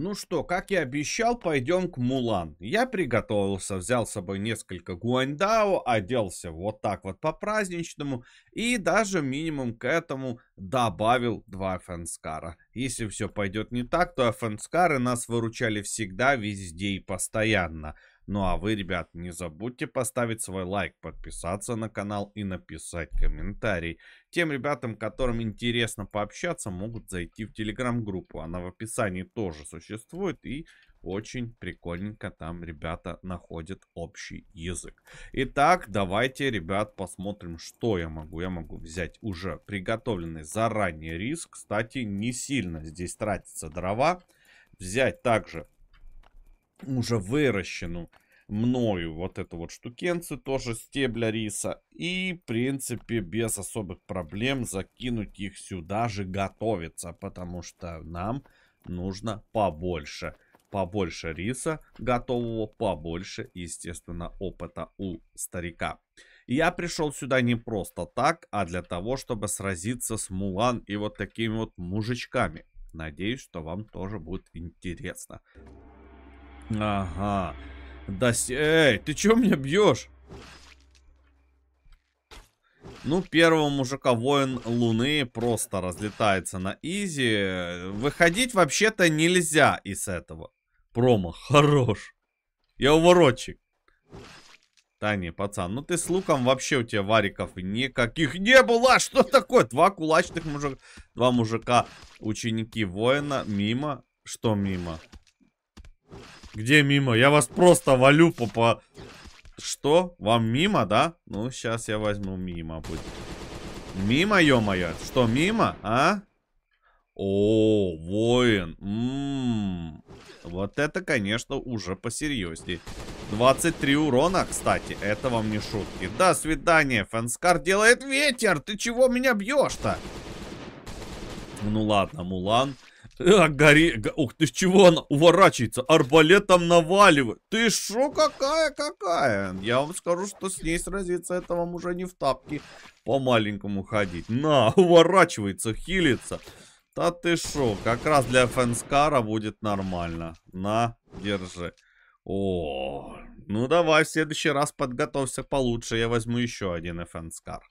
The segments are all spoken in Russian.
Ну что, как я обещал, пойдем к Мулан. Я приготовился, взял с собой несколько гуандао, оделся вот так вот по-праздничному и даже минимум к этому добавил два фэнскара. Если все пойдет не так, то фэнскары нас выручали всегда, везде и постоянно. Ну а вы, ребят, не забудьте поставить свой лайк, подписаться на канал и написать комментарий. Тем ребятам, которым интересно пообщаться, могут зайти в телеграм-группу. Она в описании тоже существует и очень прикольненько там ребята находят общий язык. Итак, давайте, ребят, посмотрим, что я могу. Я могу взять уже приготовленный заранее рис. Кстати, не сильно здесь тратится дрова. Взять также уже выращенную мною вот эту вот штукенцию, тоже стебля риса. И, в принципе, без особых проблем закинуть их сюда же готовиться, потому что нам нужно побольше. Побольше риса готового, побольше, естественно, опыта у старика. Я пришел сюда не просто так, а для того, чтобы сразиться с Мулан и вот такими вот мужичками. Надеюсь, что вам тоже будет интересно. Ага. Да, эй, ты чё меня бьешь? Ну, первого мужика воин Луны просто разлетается на изи. Выходить вообще-то нельзя из этого. Промо, хорош. Я уворотчик. Да не, пацан, ну ты с луком вообще у тебя вариков никаких не было. Что такое? Два кулачных мужика. Два мужика, ученики воина. Мимо. Что мимо? Где мимо? Я вас просто валю по... по... Что? Вам мимо, да? Ну, сейчас я возьму мимо будет. Мимо, ё-моё. Что, мимо, а? О, воин. М -м -м. Вот это, конечно, уже посерьезней. 23 урона, кстати. Это вам не шутки. До свидания. Фэнскар делает ветер. Ты чего меня бьешь-то? Ну ладно, Мулан. А, гори... Ух ты, с чего она уворачивается? Арбалетом наваливает. Ты шо какая-какая? Я вам скажу, что с ней сразиться это вам уже не в тапки по-маленькому ходить. На, уворачивается, хилится. Да ты шо, как раз для фэнскара будет нормально. На, держи. О, ну давай, в следующий раз подготовься получше. Я возьму еще один фэнскар.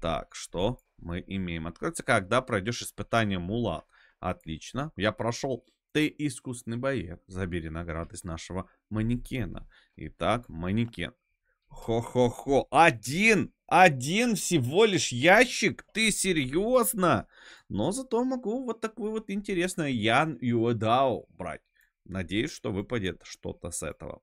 Так, что мы имеем? Откройте, когда пройдешь испытание Мулан. Отлично, я прошел. Ты искусный боец. Забери награды из нашего манекена. Итак, манекен. Хо-хо-хо. Один! Один всего лишь ящик? Ты серьезно? Но зато могу вот такой вот интересный Ян Юэдао брать. Надеюсь, что выпадет что-то с этого.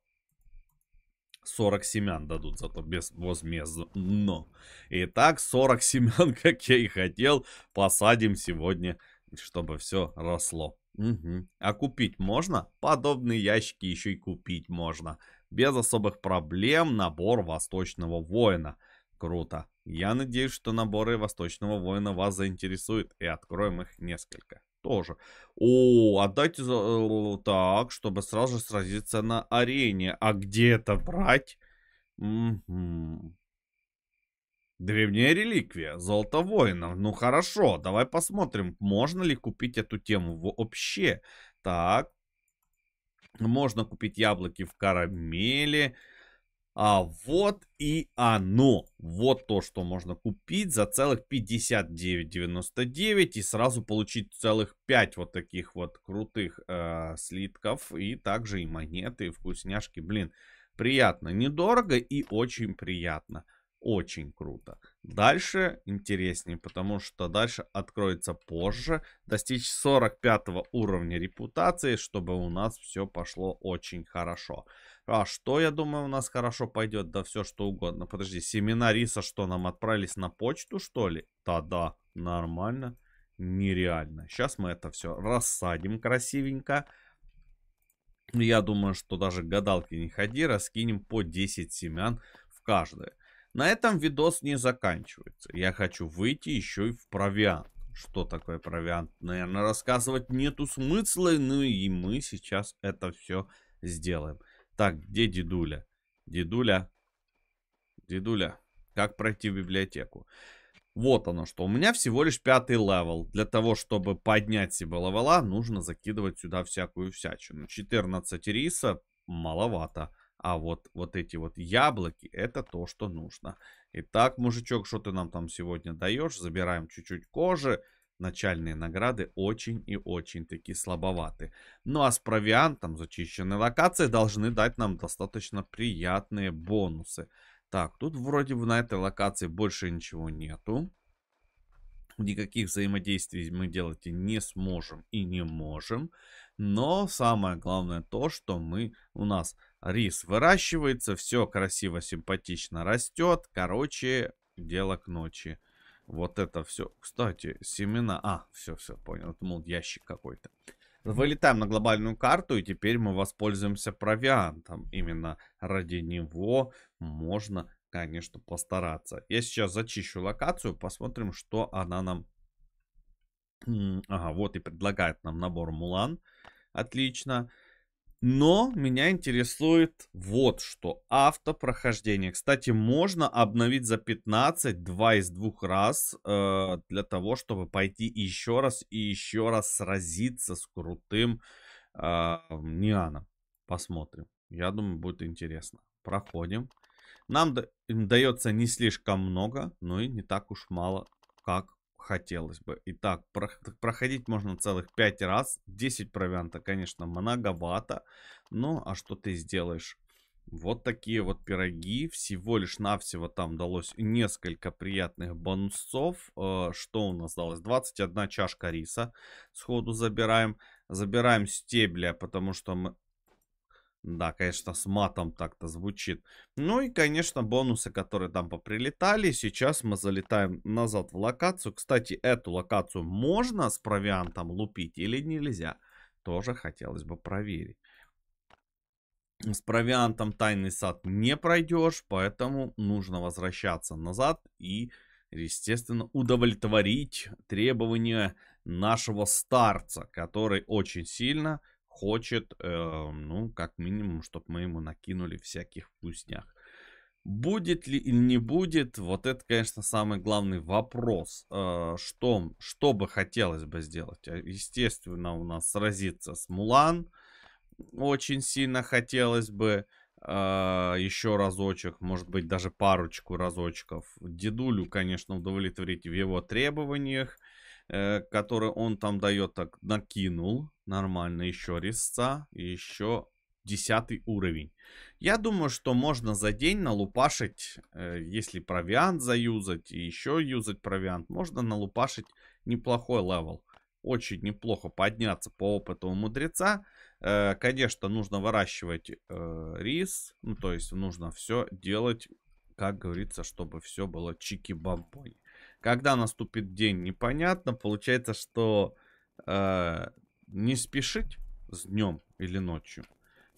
40 семян дадут зато без возмездно. Итак, 40 семян, как я и хотел, посадим сегодня чтобы все росло. Угу. А купить можно? Подобные ящики еще и купить можно. Без особых проблем набор Восточного Воина. Круто. Я надеюсь, что наборы Восточного Воина вас заинтересуют. И откроем их несколько. Тоже. О, отдайте а за... Э, так, чтобы сразу же сразиться на арене. А где это брать? Угу. Древняя реликвия, золото воинов. Ну хорошо, давай посмотрим, можно ли купить эту тему вообще. Так, можно купить яблоки в карамели. А вот и оно. Вот то, что можно купить за целых 59,99 и сразу получить целых 5 вот таких вот крутых э, слитков. И также и монеты, и вкусняшки. Блин, приятно. Недорого и очень приятно очень круто. Дальше интереснее, потому что дальше откроется позже. Достичь 45 уровня репутации, чтобы у нас все пошло очень хорошо. А что, я думаю, у нас хорошо пойдет? Да все что угодно. Подожди, семена риса что, нам отправились на почту, что ли? Да-да, нормально. Нереально. Сейчас мы это все рассадим красивенько. Я думаю, что даже гадалки не ходи, раскинем по 10 семян в каждое. На этом видос не заканчивается. Я хочу выйти еще и в провиант. Что такое провиант, наверное, рассказывать нету смысла. Ну и мы сейчас это все сделаем. Так, где дедуля? Дедуля. Дедуля, как пройти в библиотеку? Вот оно что. У меня всего лишь пятый левел. Для того, чтобы поднять себе левела, нужно закидывать сюда всякую всячину. 14 риса маловато. А вот, вот эти вот яблоки, это то, что нужно. Итак, мужичок, что ты нам там сегодня даешь? Забираем чуть-чуть кожи. Начальные награды очень и очень такие слабоваты. Ну а с провиантом зачищенные локации должны дать нам достаточно приятные бонусы. Так, тут вроде бы на этой локации больше ничего нету. Никаких взаимодействий мы делать не сможем и не можем. Но самое главное то, что мы у нас Рис выращивается, все красиво, симпатично растет. Короче, дело к ночи. Вот это все. Кстати, семена... А, все, все, понял. Это, мол, ящик какой-то. Вылетаем на глобальную карту, и теперь мы воспользуемся провиантом. Именно ради него можно, конечно, постараться. Я сейчас зачищу локацию, посмотрим, что она нам... Ага, вот и предлагает нам набор мулан. Отлично. Отлично. Но меня интересует вот что. Автопрохождение. Кстати, можно обновить за 15 2 из двух раз э, для того, чтобы пойти еще раз и еще раз сразиться с крутым э, Нианом. Посмотрим. Я думаю, будет интересно. Проходим. Нам дается не слишком много, но и не так уж мало, как хотелось бы. Итак, проходить можно целых 5 раз. 10 провианта, конечно, многовато. Ну, а что ты сделаешь? Вот такие вот пироги. Всего лишь навсего там далось несколько приятных бонусов. Э, что у нас далось? 21 чашка риса. Сходу забираем. Забираем стебля, потому что мы... Да, конечно, с матом так-то звучит. Ну и, конечно, бонусы, которые там поприлетали. Сейчас мы залетаем назад в локацию. Кстати, эту локацию можно с провиантом лупить или нельзя? Тоже хотелось бы проверить. С провиантом тайный сад не пройдешь, поэтому нужно возвращаться назад и, естественно, удовлетворить требования нашего старца, который очень сильно хочет, э, ну, как минимум, чтобы мы ему накинули всяких вкуснях. Будет ли или не будет, вот это, конечно, самый главный вопрос. Э, что, что бы хотелось бы сделать? Э, естественно, у нас сразиться с Мулан. Очень сильно хотелось бы. еще разочек, может быть, даже парочку разочков. Дедулю, конечно, удовлетворить в его требованиях. Э, который он там дает, так, накинул. Нормально, еще резца, еще десятый уровень. Я думаю, что можно за день налупашить, э, если провиант заюзать и еще юзать провиант, можно налупашить неплохой левел. Очень неплохо подняться по опыту у мудреца. Э, конечно, нужно выращивать э, рис, ну то есть нужно все делать, как говорится, чтобы все было чики-бамбой. Когда наступит день, непонятно. Получается, что э, не спешить с днем или ночью.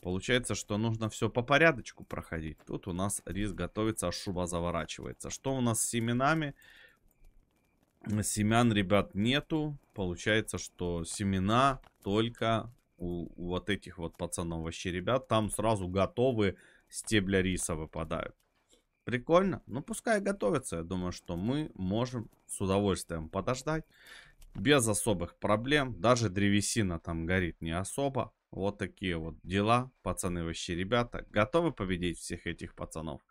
Получается, что нужно все по порядочку проходить. Тут у нас рис готовится, а шуба заворачивается. Что у нас с семенами? Семян, ребят, нету. Получается, что семена только у, у вот этих вот пацанов вообще, ребят. Там сразу готовы стебля риса выпадают. Прикольно. Ну, пускай готовятся. Я думаю, что мы можем с удовольствием подождать. Без особых проблем. Даже древесина там горит не особо. Вот такие вот дела, пацаны вообще, ребята. Готовы победить всех этих пацанов?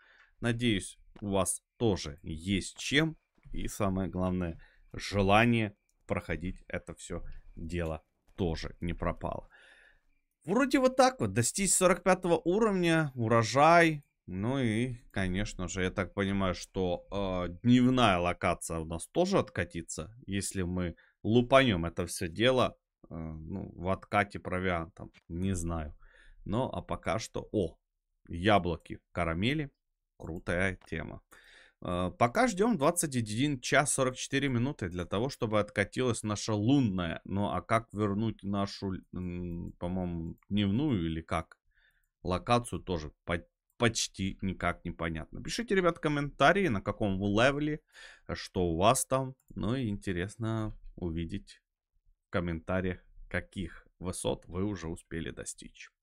Надеюсь, у вас тоже есть чем. И самое главное, желание проходить это все дело тоже не пропало. Вроде вот так вот. Достичь 45 уровня, урожай, ну и, конечно же, я так понимаю, что э, дневная локация у нас тоже откатится, если мы лупанем это все дело э, ну, в откате провиантом. Не знаю. Но а пока что... О, яблоки карамели. Крутая тема. Э, пока ждем 21 час 44 минуты для того, чтобы откатилась наша лунная. Ну, а как вернуть нашу, э, по-моему, дневную или как? Локацию тоже под почти никак непонятно. Пишите, ребят, комментарии, на каком вы левеле, что у вас там. Ну и интересно увидеть в комментариях, каких высот вы уже успели достичь.